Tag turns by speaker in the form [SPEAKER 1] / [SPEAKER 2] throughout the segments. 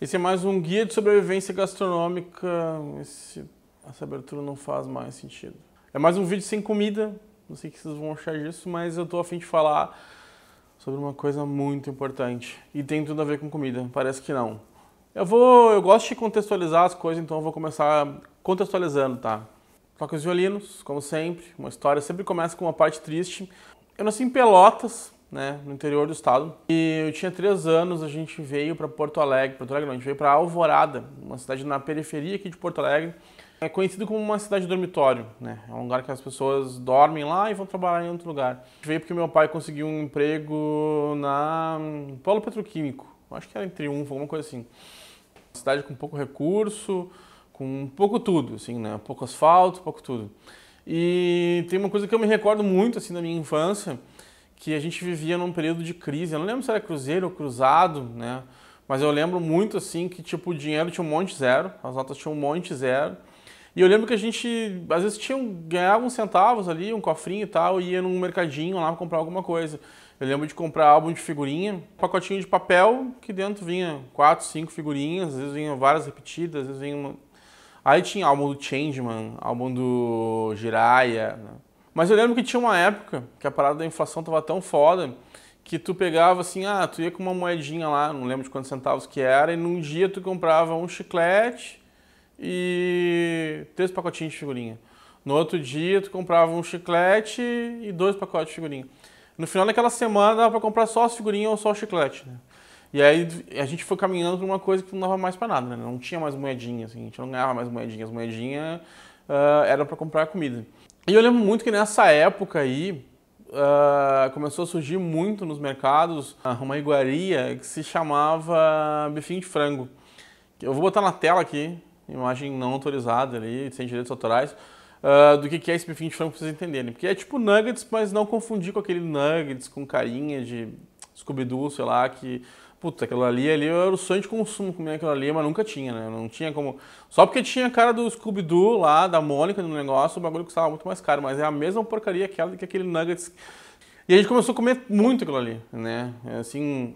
[SPEAKER 1] Esse é mais um guia de sobrevivência gastronômica. Esse, essa abertura não faz mais sentido. É mais um vídeo sem comida. Não sei o que vocês vão achar disso, mas eu estou a fim de falar sobre uma coisa muito importante. E tem tudo a ver com comida. Parece que não. Eu vou. Eu gosto de contextualizar as coisas, então eu vou começar contextualizando, tá? Toca os violinos, como sempre. Uma história sempre começa com uma parte triste. Eu nasci em Pelotas, né, no interior do estado. E eu tinha três anos, a gente veio para Porto Alegre, Porto Alegre não, a gente veio para Alvorada, uma cidade na periferia aqui de Porto Alegre. É conhecido como uma cidade dormitório, né? É um lugar que as pessoas dormem lá e vão trabalhar em outro lugar. A gente veio porque meu pai conseguiu um emprego na hum, Polo Petroquímico, acho que era em Triunfo, alguma coisa assim. Uma cidade com pouco recurso, com pouco tudo, assim, né? Pouco asfalto, pouco tudo. E tem uma coisa que eu me recordo muito, assim, da minha infância, que a gente vivia num período de crise. Eu não lembro se era cruzeiro ou cruzado, né? Mas eu lembro muito assim que tipo o dinheiro tinha um monte zero, as notas tinham um monte zero. E eu lembro que a gente às vezes tinha ganhava uns centavos ali, um cofrinho e tal, e ia num mercadinho lá comprar alguma coisa. Eu lembro de comprar álbum de figurinha, pacotinho de papel que dentro vinha quatro, cinco figurinhas, às vezes vinha várias repetidas, às vezes vinha uma... Aí tinha álbum do Changeman, álbum do Jiraiya, né? Mas eu lembro que tinha uma época que a parada da inflação tava tão foda que tu pegava assim, ah, tu ia com uma moedinha lá, não lembro de quantos centavos que era, e num dia tu comprava um chiclete e três pacotinhos de figurinha. No outro dia tu comprava um chiclete e dois pacotes de figurinha. No final daquela semana dava para comprar só as figurinhas ou só o chiclete, né? E aí a gente foi caminhando para uma coisa que não dava mais para nada, né? Não tinha mais moedinha, assim, a gente não ganhava mais moedinhas. Moedinha uh, era para comprar comida. E eu lembro muito que nessa época aí uh, começou a surgir muito nos mercados ah, uma iguaria que se chamava bifinho de frango. Eu vou botar na tela aqui, imagem não autorizada ali, sem direitos autorais, uh, do que, que é esse bifinho de frango para vocês entenderem. Porque é tipo nuggets, mas não confundir com aquele nuggets com carinha de Scooby-Doo, sei lá, que Puta, aquilo ali, ali era o sonho de consumo comer aquilo ali, mas nunca tinha, né? Não tinha como. Só porque tinha a cara do Scooby-Doo lá, da Mônica no negócio, o bagulho custava muito mais caro, mas é a mesma porcaria aquela que aquele Nuggets. E a gente começou a comer muito aquilo ali, né? É assim,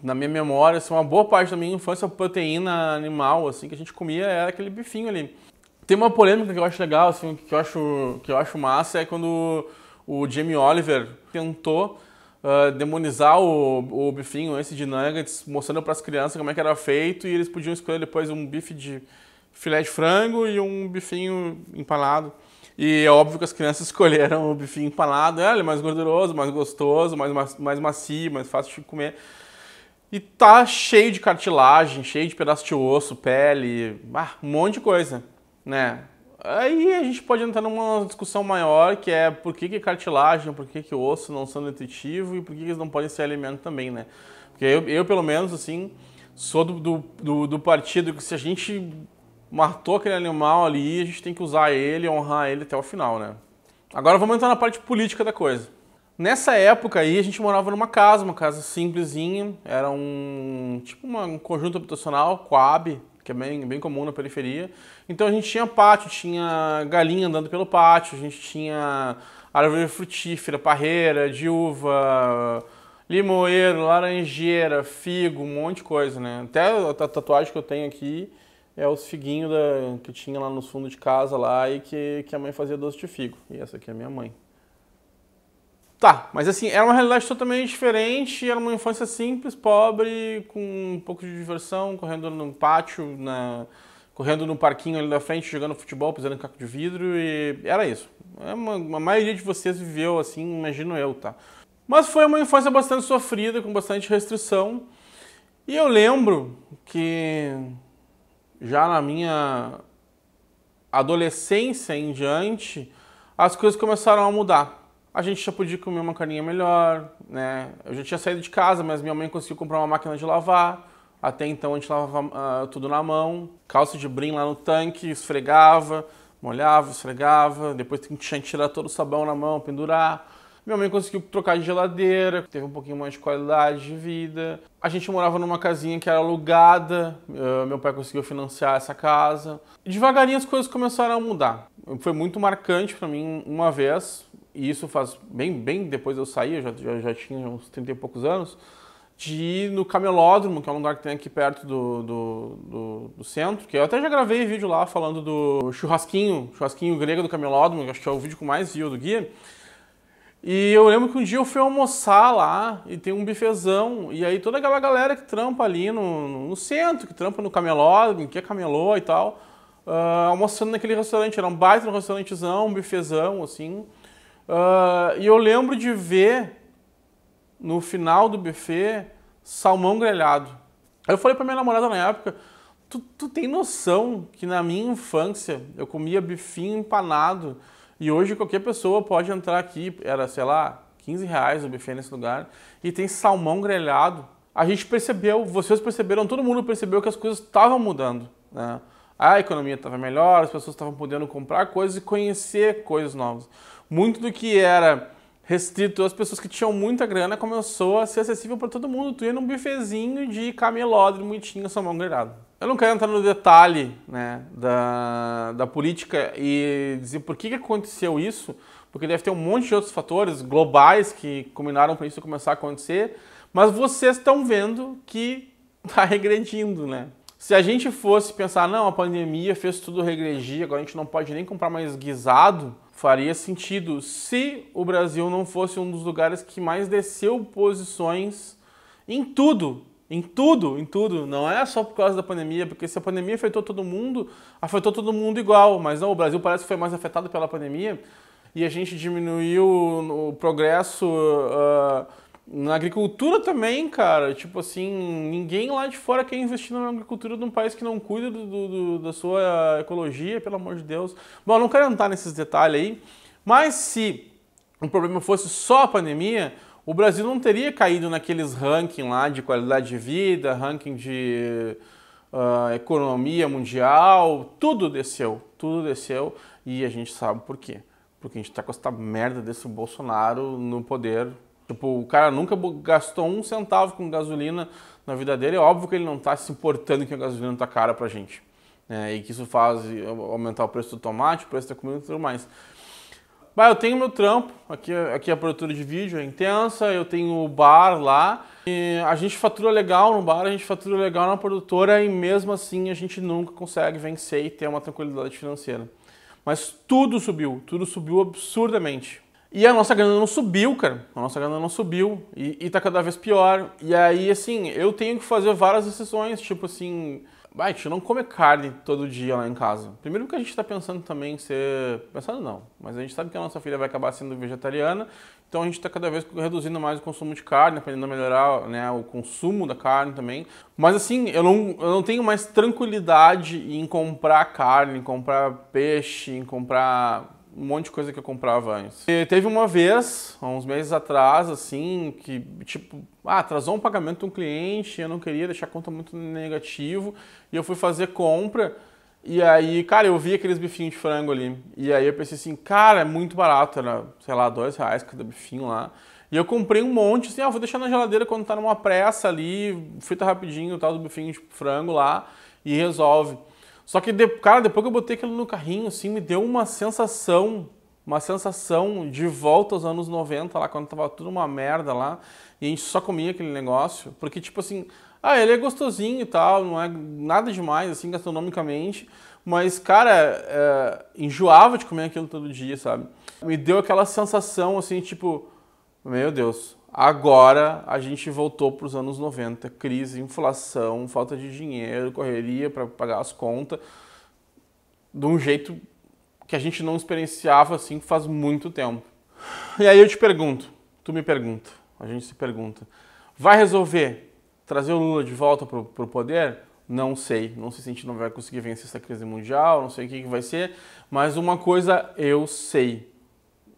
[SPEAKER 1] na minha memória, assim, uma boa parte da minha infância, a proteína animal, assim, que a gente comia era aquele bifinho ali. Tem uma polêmica que eu acho legal, assim, que eu acho, que eu acho massa, é quando o Jamie Oliver tentou Uh, demonizar o, o bifinho esse de nuggets, mostrando para as crianças como é que era feito e eles podiam escolher depois um bife de filé de frango e um bifinho empalado E é óbvio que as crianças escolheram o bifinho empalado, é, ele é mais gorduroso, mais gostoso, mais, mais, mais macio, mais fácil de comer. E tá cheio de cartilagem, cheio de pedaço de osso, pele, ah, um monte de coisa, né? Aí a gente pode entrar numa discussão maior, que é por que, que cartilagem, por que, que osso não são nutritivo e por que, que eles não podem ser alimento também, né? Porque eu, eu pelo menos, assim, sou do, do, do, do partido que se a gente matou aquele animal ali, a gente tem que usar ele, honrar ele até o final, né? Agora vamos entrar na parte política da coisa. Nessa época aí, a gente morava numa casa, uma casa simplesinha, era um tipo uma, um conjunto habitacional, Coab, que é bem, bem comum na periferia. Então a gente tinha pátio, tinha galinha andando pelo pátio, a gente tinha árvore frutífera, parreira, de uva, limoeiro, laranjeira, figo, um monte de coisa, né? Até a tatuagem que eu tenho aqui é os figuinhos que tinha lá nos fundos de casa lá e que, que a mãe fazia doce de figo. E essa aqui é a minha mãe. Tá, mas assim, era uma realidade totalmente diferente, era uma infância simples, pobre, com um pouco de diversão, correndo num pátio, na... correndo num parquinho ali da frente, jogando futebol, pisando em caco de vidro, e era isso. É uma, a maioria de vocês viveu assim, imagino eu, tá? Mas foi uma infância bastante sofrida, com bastante restrição, e eu lembro que já na minha adolescência em diante, as coisas começaram a mudar a gente já podia comer uma carninha melhor, né? Eu já tinha saído de casa, mas minha mãe conseguiu comprar uma máquina de lavar. Até então a gente lavava uh, tudo na mão, calça de brim lá no tanque, esfregava, molhava, esfregava, depois tinha que tirar todo o sabão na mão, pendurar. Minha mãe conseguiu trocar de geladeira, teve um pouquinho mais de qualidade de vida. A gente morava numa casinha que era alugada, ah, meu pai conseguiu financiar essa casa. E devagarinho as coisas começaram a mudar. Foi muito marcante para mim uma vez, e isso faz bem, bem depois eu saí, eu já, já, já tinha uns 30 e poucos anos, de ir no Camelódromo, que é um lugar que tem aqui perto do, do, do, do centro, que eu até já gravei vídeo lá falando do churrasquinho, churrasquinho grego do Camelódromo, que acho que é o vídeo com mais view do guia. E eu lembro que um dia eu fui almoçar lá e tem um bifezão, e aí toda aquela galera que trampa ali no, no centro, que trampa no camelódromo, que é camelô e tal, uh, almoçando naquele restaurante. Era um baita restaurantezão, um bifezão, assim. Uh, e eu lembro de ver no final do buffet salmão grelhado. Eu falei para minha namorada na época: tu, tu tem noção que na minha infância eu comia bifinho empanado e hoje qualquer pessoa pode entrar aqui, era sei lá, 15 reais o buffet nesse lugar, e tem salmão grelhado. A gente percebeu, vocês perceberam, todo mundo percebeu que as coisas estavam mudando. Né? A economia estava melhor, as pessoas estavam podendo comprar coisas e conhecer coisas novas muito do que era restrito às pessoas que tinham muita grana começou a ser acessível para todo mundo. Tu ia num bifezinho de camelódromo tinha só mão grelhado. Eu não quero entrar no detalhe né, da, da política e dizer por que, que aconteceu isso, porque deve ter um monte de outros fatores globais que combinaram para isso começar a acontecer, mas vocês estão vendo que está regredindo, né? Se a gente fosse pensar, não, a pandemia fez tudo regredir, agora a gente não pode nem comprar mais guisado, faria sentido se o Brasil não fosse um dos lugares que mais desceu posições em tudo. Em tudo, em tudo. Não é só por causa da pandemia, porque se a pandemia afetou todo mundo, afetou todo mundo igual. Mas não, o Brasil parece que foi mais afetado pela pandemia e a gente diminuiu o progresso. Uh, na agricultura também, cara, tipo assim, ninguém lá de fora quer investir na agricultura de um país que não cuida do, do, da sua ecologia, pelo amor de Deus. Bom, não quero entrar nesses detalhes aí, mas se o problema fosse só a pandemia, o Brasil não teria caído naqueles rankings lá de qualidade de vida, ranking de uh, economia mundial, tudo desceu, tudo desceu e a gente sabe por quê. Porque a gente está com essa merda desse Bolsonaro no poder Tipo, o cara nunca gastou um centavo com gasolina na vida dele. É óbvio que ele não está se importando que a gasolina está cara para gente. Né? E que isso faz aumentar o preço do tomate, o preço da comida e tudo mais. Bah, eu tenho meu trampo, aqui, é, aqui a é produtora de vídeo, é intensa, eu tenho o bar lá. a gente fatura legal no bar, a gente fatura legal na produtora e mesmo assim a gente nunca consegue vencer e ter uma tranquilidade financeira. Mas tudo subiu, tudo subiu absurdamente. E a nossa grana não subiu, cara. A nossa grana não subiu. E, e tá cada vez pior. E aí, assim, eu tenho que fazer várias decisões. Tipo assim, vai, a gente não come carne todo dia lá em casa. Primeiro que a gente tá pensando também em ser. Pensando não, mas a gente sabe que a nossa filha vai acabar sendo vegetariana. Então a gente tá cada vez reduzindo mais o consumo de carne, aprendendo a melhorar né, o consumo da carne também. Mas assim, eu não, eu não tenho mais tranquilidade em comprar carne, em comprar peixe, em comprar um monte de coisa que eu comprava antes. E teve uma vez, há uns meses atrás, assim, que tipo, ah, atrasou um pagamento de um cliente, eu não queria deixar a conta muito negativo, e eu fui fazer compra, e aí, cara, eu vi aqueles bifinhos de frango ali, e aí eu pensei assim, cara, é muito barato, era, sei lá, dois reais cada bifinho lá. E eu comprei um monte, assim, ah, vou deixar na geladeira quando tá numa pressa ali, frita tá rapidinho, tal, do bifinho de frango lá, e resolve. Só que, cara, depois que eu botei aquilo no carrinho, assim, me deu uma sensação, uma sensação de volta aos anos 90, lá, quando tava tudo uma merda lá, e a gente só comia aquele negócio, porque, tipo assim, ah, ele é gostosinho e tal, não é nada demais, assim, gastronomicamente, mas, cara, é, enjoava de comer aquilo todo dia, sabe? Me deu aquela sensação, assim, tipo, meu Deus, Agora a gente voltou para os anos 90, crise, inflação, falta de dinheiro, correria para pagar as contas, de um jeito que a gente não experienciava assim faz muito tempo. E aí eu te pergunto, tu me pergunta, a gente se pergunta, vai resolver trazer o Lula de volta para o poder? Não sei, não sei se a gente não vai conseguir vencer essa crise mundial, não sei o que, que vai ser, mas uma coisa eu sei,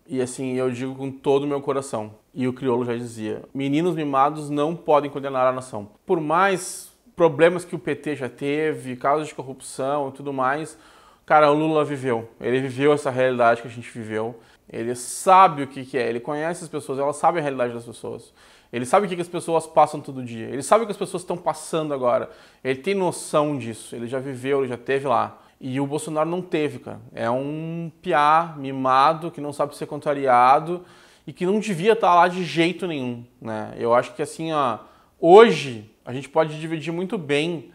[SPEAKER 1] e assim, eu digo com todo o meu coração. E o crioulo já dizia: meninos mimados não podem condenar a nação. Por mais problemas que o PT já teve, casos de corrupção e tudo mais, cara, o Lula viveu. Ele viveu essa realidade que a gente viveu. Ele sabe o que, que é, ele conhece as pessoas, ela sabe a realidade das pessoas. Ele sabe o que, que as pessoas passam todo dia. Ele sabe o que as pessoas estão passando agora. Ele tem noção disso. Ele já viveu, ele já teve lá. E o Bolsonaro não teve, cara. É um piá mimado que não sabe ser contrariado e que não devia estar tá lá de jeito nenhum, né? Eu acho que assim, ó, hoje a gente pode dividir muito bem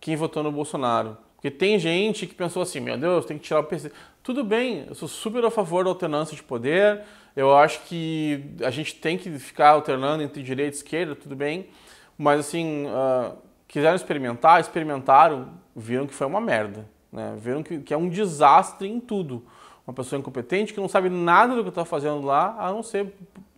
[SPEAKER 1] quem votou no Bolsonaro. Porque tem gente que pensou assim, meu Deus, tem que tirar o PC. Tudo bem, eu sou super a favor da alternância de poder, eu acho que a gente tem que ficar alternando entre direita e esquerda, tudo bem. Mas assim, uh, quiseram experimentar, experimentaram, viram que foi uma merda. Né? Viram que, que é um desastre em tudo. Uma pessoa incompetente que não sabe nada do que está fazendo lá, a não ser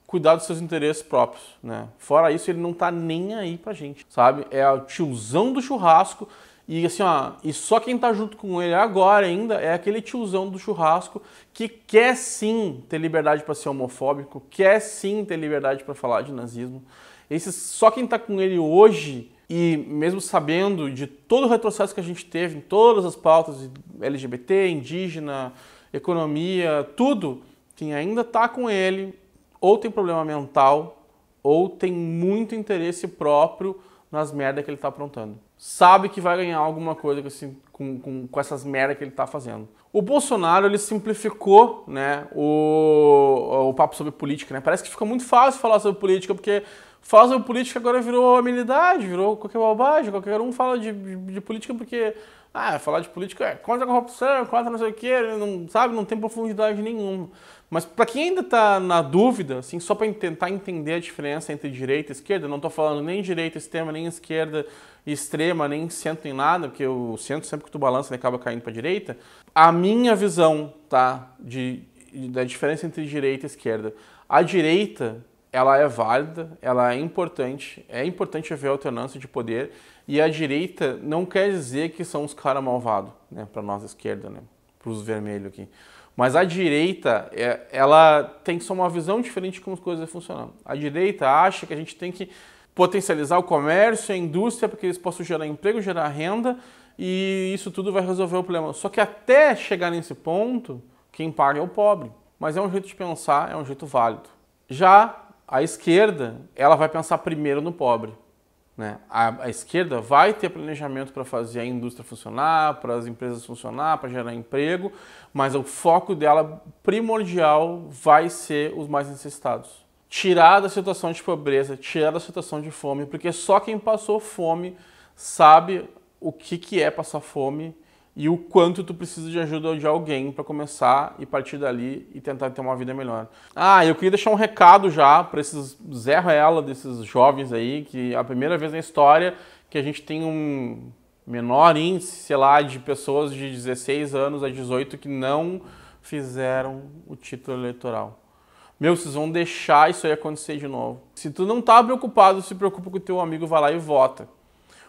[SPEAKER 1] cuidar dos seus interesses próprios, né? Fora isso, ele não tá nem aí pra gente, sabe? É o tiozão do churrasco e assim, ó, e só quem tá junto com ele agora ainda é aquele tiozão do churrasco que quer sim ter liberdade para ser homofóbico, quer sim ter liberdade para falar de nazismo. Esse só quem tá com ele hoje e mesmo sabendo de todo o retrocesso que a gente teve em todas as pautas LGBT, indígena, economia, tudo, quem ainda está com ele ou tem problema mental ou tem muito interesse próprio nas merdas que ele tá aprontando. Sabe que vai ganhar alguma coisa com, esse, com, com, com essas merdas que ele tá fazendo. O Bolsonaro, ele simplificou, né, o, o papo sobre política, né? Parece que fica muito fácil falar sobre política, porque falar sobre política agora virou amenidade, virou qualquer bobagem, qualquer um fala de, de, de política porque ah, falar de política é contra a corrupção, contra não sei o quê, não, sabe? Não tem profundidade nenhuma. Mas para quem ainda está na dúvida, assim, só para tentar entender a diferença entre direita e esquerda, não estou falando nem direita extrema, nem esquerda extrema, nem centro, em nada, porque o centro, sempre que tu balança, ele acaba caindo para direita. A minha visão, tá, de, de, da diferença entre direita e esquerda. A direita ela é válida, ela é importante, é importante haver alternância de poder e a direita não quer dizer que são os caras malvados, né, para nós esquerda, né, para os vermelhos aqui. Mas a direita, é, ela tem só uma visão diferente de como as coisas funcionam. A direita acha que a gente tem que potencializar o comércio, a indústria, para que eles possam gerar emprego, gerar renda, e isso tudo vai resolver o problema. Só que até chegar nesse ponto, quem paga é o pobre. Mas é um jeito de pensar, é um jeito válido. Já a esquerda, ela vai pensar primeiro no pobre. Né? A, a esquerda vai ter planejamento para fazer a indústria funcionar, para as empresas funcionar, para gerar emprego, mas o foco dela primordial vai ser os mais necessitados tirar da situação de pobreza, tirar da situação de fome, porque só quem passou fome sabe o que, que é passar fome e o quanto tu precisa de ajuda de alguém para começar e partir dali e tentar ter uma vida melhor. Ah, eu queria deixar um recado já para esses Zé ela desses jovens aí, que é a primeira vez na história que a gente tem um menor índice, sei lá, de pessoas de 16 anos a 18 que não fizeram o título eleitoral. Meu, vocês vão deixar isso aí acontecer de novo. Se tu não tá preocupado, se preocupa com o teu amigo vai lá e vota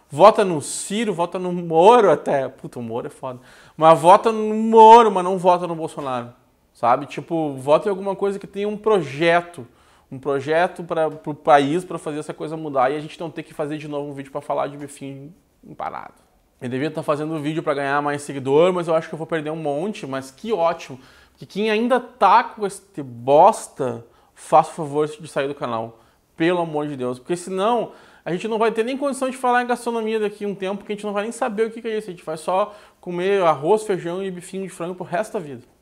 [SPEAKER 1] vota no Ciro, vota no Moro até. Puta, o Moro é foda. Mas vota no Moro, mas não vota no Bolsonaro. Sabe? Tipo, vota em alguma coisa que tenha um projeto. Um projeto para o pro país para fazer essa coisa mudar e a gente não ter que fazer de novo um vídeo para falar de bifim parado. Eu devia estar tá fazendo um vídeo para ganhar mais seguidor, mas eu acho que eu vou perder um monte, mas que ótimo. Porque quem ainda tá com esse bosta, faça o favor de sair do canal. Pelo amor de Deus. Porque senão a gente não vai ter nem condição de falar em gastronomia daqui a um tempo, porque a gente não vai nem saber o que é isso. A gente vai só comer arroz, feijão e bifinho de frango pro resto da vida.